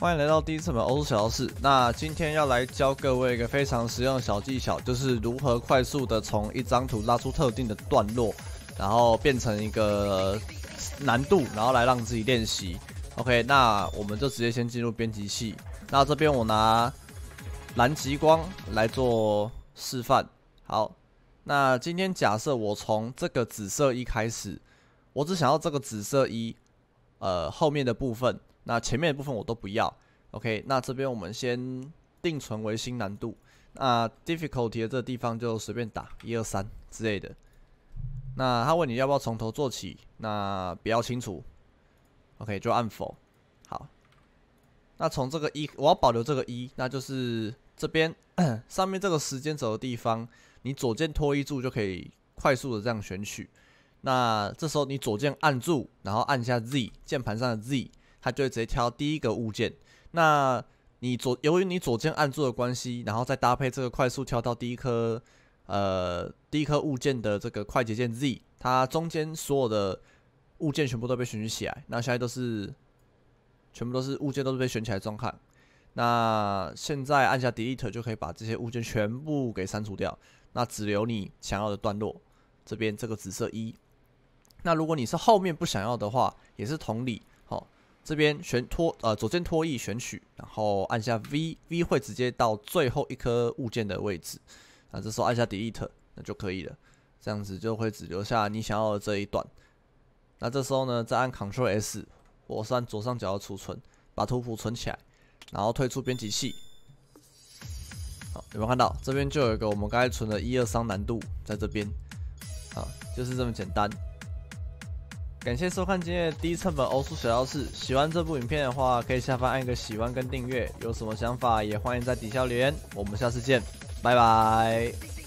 欢迎来到第一次门欧洲小教室。那今天要来教各位一个非常实用的小技巧，就是如何快速的从一张图拉出特定的段落，然后变成一个难度，然后来让自己练习。OK，那我们就直接先进入编辑器。那这边我拿蓝极光来做示范。好，那今天假设我从这个紫色一开始，我只想要这个紫色一，呃，后面的部分。那前面的部分我都不要，OK。那这边我们先定存为新难度。那 difficulty 的这个地方就随便打一二三之类的。那他问你要不要从头做起，那比较清楚。o k 就按否。好，那从这个一，我要保留这个一，那就是这边上面这个时间轴的地方，你左键拖一柱就可以快速的这样选取。那这时候你左键按住，然后按一下 Z 键盘上的 Z。它就会直接挑第一个物件。那你左，由于你左键按住的关系，然后再搭配这个快速跳到第一颗，呃，第一颗物件的这个快捷键 Z，它中间所有的物件全部都被选取起来。那现在都是，全部都是物件都是被选起来装态。那现在按下 Delete 就可以把这些物件全部给删除掉。那只留你想要的段落，这边这个紫色一。那如果你是后面不想要的话，也是同理。这边选拖，呃，左键拖曳选取，然后按下 V V 会直接到最后一颗物件的位置，那这时候按下 Delete 那就可以了，这样子就会只留下你想要的这一段。那这时候呢，再按 c t r l S，我是按左上角的储存，把图谱存起来，然后退出编辑器。好，有没有看到？这边就有一个我们刚才存的一二三难度在这边。啊，就是这么简单。感谢收看今天的低成本欧叔小教室。喜欢这部影片的话，可以下方按一个喜欢跟订阅。有什么想法也欢迎在底下留言。我们下次见，拜拜。